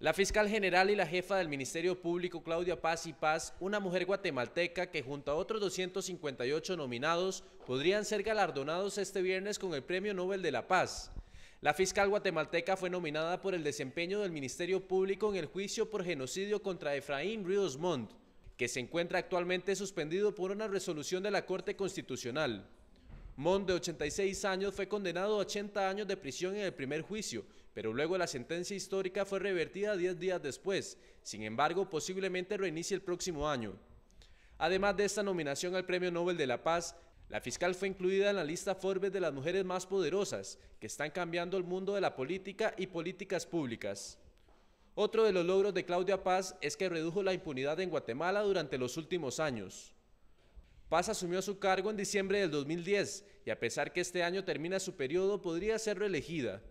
La fiscal general y la jefa del Ministerio Público, Claudia Paz y Paz, una mujer guatemalteca que junto a otros 258 nominados podrían ser galardonados este viernes con el Premio Nobel de la Paz. La fiscal guatemalteca fue nominada por el desempeño del Ministerio Público en el juicio por genocidio contra Efraín Ríos Montt, que se encuentra actualmente suspendido por una resolución de la Corte Constitucional. Mon, de 86 años, fue condenado a 80 años de prisión en el primer juicio, pero luego la sentencia histórica fue revertida 10 días después. Sin embargo, posiblemente reinicie el próximo año. Además de esta nominación al Premio Nobel de la Paz, la fiscal fue incluida en la lista Forbes de las mujeres más poderosas, que están cambiando el mundo de la política y políticas públicas. Otro de los logros de Claudia Paz es que redujo la impunidad en Guatemala durante los últimos años. Paz asumió su cargo en diciembre del 2010 y a pesar que este año termina su periodo, podría ser reelegida.